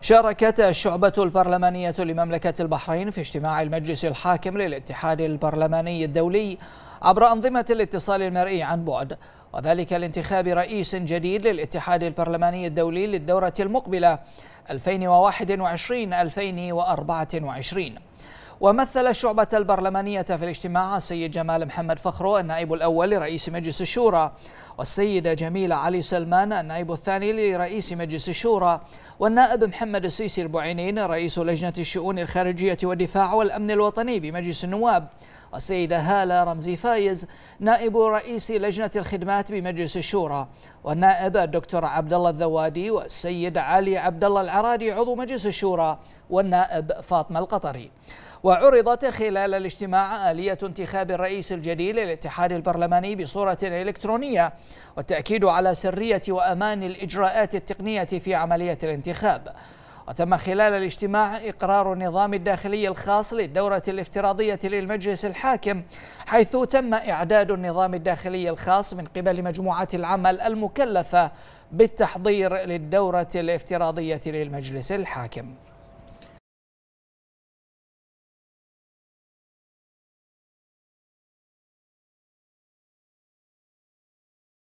شاركت الشعبة البرلمانية لمملكة البحرين في اجتماع المجلس الحاكم للاتحاد البرلماني الدولي عبر أنظمة الاتصال المرئي عن بعد وذلك لانتخاب رئيس جديد للاتحاد البرلماني الدولي للدورة المقبلة 2021-2024 ومثل الشعبة البرلمانية في الاجتماع السيد جمال محمد فخرو النائب الأول لرئيس مجلس الشورى والسيدة جميلة علي سلمان النائب الثاني لرئيس مجلس الشورى والنائب محمد السيسي البعينين رئيس لجنة الشؤون الخارجية والدفاع والأمن الوطني بمجلس النواب والسيدة هالة رمزي فايز نائب رئيس لجنة الخدمات بمجلس الشورى والنائب الدكتور عبد الله الذوادي والسيد علي عبد الله العرادي عضو مجلس الشورى والنائب فاطمة القطري وعرضت خلال الاجتماع آلية انتخاب الرئيس الجديد للاتحاد البرلماني بصورة إلكترونية والتأكيد على سرية وأمان الإجراءات التقنية في عملية الانتخاب وتم خلال الاجتماع إقرار النظام الداخلي الخاص للدورة الافتراضية للمجلس الحاكم حيث تم إعداد النظام الداخلي الخاص من قبل مجموعات العمل المكلفة بالتحضير للدورة الافتراضية للمجلس الحاكم